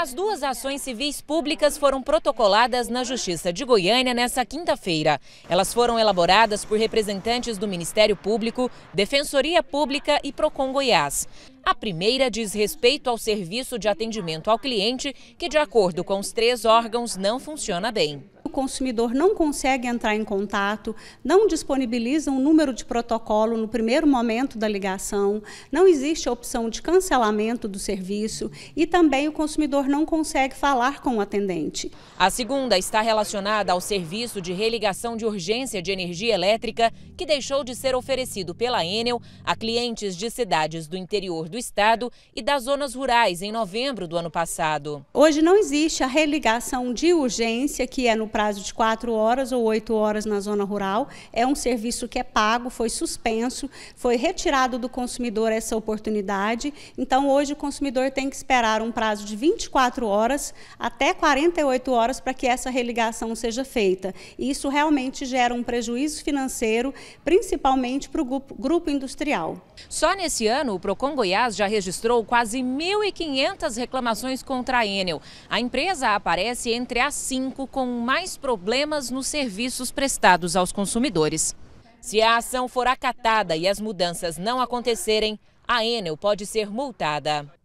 As duas ações civis públicas foram protocoladas na Justiça de Goiânia nesta quinta-feira. Elas foram elaboradas por representantes do Ministério Público, Defensoria Pública e Procon Goiás. A primeira diz respeito ao serviço de atendimento ao cliente, que, de acordo com os três órgãos, não funciona bem o consumidor não consegue entrar em contato, não disponibiliza um número de protocolo no primeiro momento da ligação, não existe a opção de cancelamento do serviço e também o consumidor não consegue falar com o atendente. A segunda está relacionada ao serviço de religação de urgência de energia elétrica, que deixou de ser oferecido pela Enel a clientes de cidades do interior do estado e das zonas rurais em novembro do ano passado. Hoje não existe a religação de urgência, que é no prazo prazo de quatro horas ou oito horas na zona rural. É um serviço que é pago, foi suspenso, foi retirado do consumidor essa oportunidade. Então, hoje, o consumidor tem que esperar um prazo de 24 horas até 48 horas para que essa religação seja feita. E isso realmente gera um prejuízo financeiro, principalmente para o grupo, grupo industrial. Só nesse ano, o Procon Goiás já registrou quase 1.500 reclamações contra a Enel. A empresa aparece entre as cinco com mais mais problemas nos serviços prestados aos consumidores. Se a ação for acatada e as mudanças não acontecerem, a Enel pode ser multada.